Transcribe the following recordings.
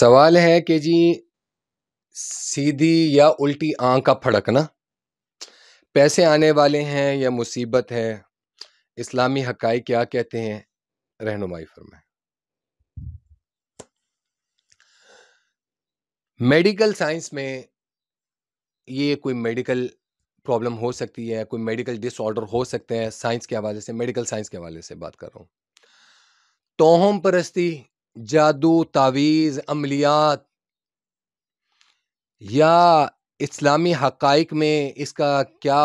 सवाल है कि जी सीधी या उल्टी आंख का फड़कना पैसे आने वाले हैं या मुसीबत है इस्लामी हकाई क्या कहते हैं रहनुमाई फरमाए मेडिकल साइंस में ये कोई मेडिकल प्रॉब्लम हो सकती है कोई मेडिकल डिसऑर्डर हो सकते हैं साइंस के हवाले से मेडिकल साइंस के हवाले से बात कर रहा हूँ तोहम परस्ती जादू तावीज़ अमलियात या इस्लामी हकाइक में इसका क्या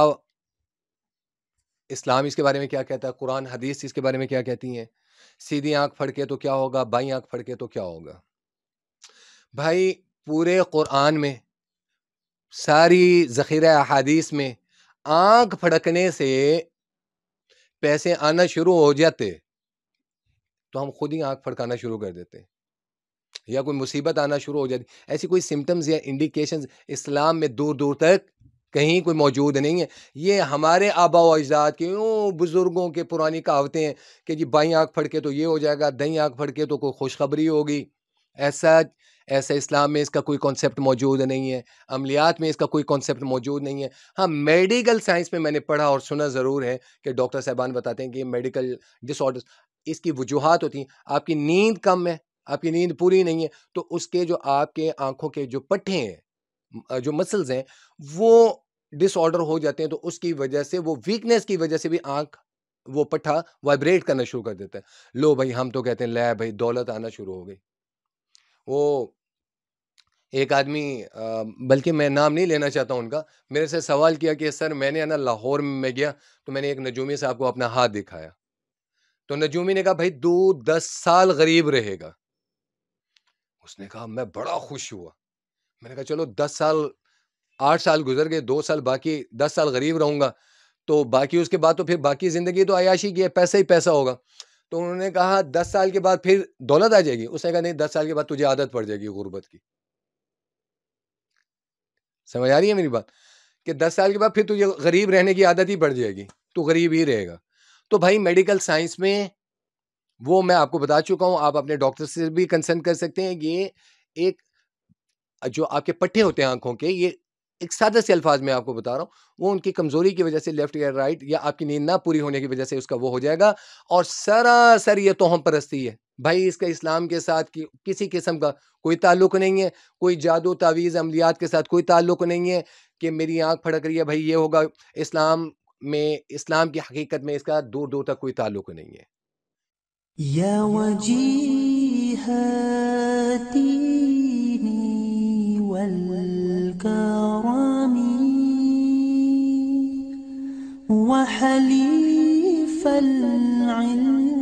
इस्लाम इसके बारे में क्या कहता है कुरान हदीस इसके बारे में क्या कहती हैं सीधी आंख फड़के तो क्या होगा बाई आंख फड़के तो क्या होगा भाई पूरे कुरान में सारी ज़ख़ीरा हदीस में आंख फड़कने से पैसे आना शुरू हो जाते तो हम खुद ही आँख फड़काना शुरू कर देते हैं या कोई मुसीबत आना शुरू हो जाती ऐसी कोई सिम्टम्स या इंडिकेशन इस्लाम में दूर दूर तक कहीं कोई मौजूद नहीं है ये हमारे आबा अजदाद के बुज़ुर्गों के पुरानी कहावतें हैं कि जी बाई आँख फड़के तो ये हो जाएगा दही आँख फड़के तो कोई खुशखबरी होगी ऐसा ऐसा इस्लाम में इसका कोई कॉन्सेप्ट मौजूद नहीं है अमलियात में इसका कोई कॉन्सेप्ट मौजूद नहीं है हाँ मेडिकल साइंस में मैंने पढ़ा और सुना ज़रूर है कि डॉक्टर साहबान बताते हैं कि मेडिकल डिसऑर्डर्स इसकी वजूहत होती हैं आपकी नींद कम है आपकी नींद पूरी नहीं है तो उसके जो आपके आंखों के जो पट्टे हैं जो मसल्स हैं वो डिसऑर्डर हो जाते हैं तो उसकी वजह से वो वीकनेस की वजह से भी आंख वो पट्टा वाइब्रेट करना शुरू कर देता है लो भाई हम तो कहते हैं लै भाई दौलत आना शुरू हो गई वो एक आदमी बल्कि मैं नाम नहीं लेना चाहता उनका मेरे से सवाल किया कि सर मैंने ना लाहौर में गया तो मैंने एक नजूमी साहब को अपना हाथ दिखाया तो नजूमी ने कहा भाई दो दस साल गरीब रहेगा उसने कहा मैं बड़ा खुश हुआ मैंने कहा चलो दस साल आठ साल गुजर गए दो साल बाकी दस साल गरीब रहूँगा तो बाकी उसके बाद तो फिर बाकी ज़िंदगी तो अयाशी की है पैसा ही पैसा होगा तो उन्होंने कहा दस साल के बाद फिर दौलत आ जाएगी उसने कहा नहीं दस साल के बाद तुझे आदत पड़ जाएगी गुर्बत की समझ आ रही है मेरी बात कि दस साल के बाद फिर तुझे गरीब रहने की आदत ही पड़ जाएगी तू गरीब ही रहेगा तो भाई मेडिकल साइंस में वो मैं आपको बता चुका हूँ आप अपने डॉक्टर से भी कंसल्ट कर सकते हैं ये एक जो आपके पट्टे होते हैं आंखों के ये एक सादा से अल्फाज में आपको बता रहा हूँ वो उनकी कमज़ोरी की वजह से लेफ्ट या राइट या आपकी नींद ना पूरी होने की वजह से उसका वो हो जाएगा और सरासर ये तोहम परस्ती है भाई इसका इस्लाम के साथ कि, किसी किस्म का कोई ताल्लुक नहीं है कोई जादू तावीज़ अमलियात के साथ कोई ताल्लुक नहीं है कि मेरी आँख फड़क रही है भाई ये होगा इस्लाम में इस्लाम की हकीकत में इसका दूर दूर तक कोई ताल्लुक नहीं है या वजीहतीनी وحليف العلم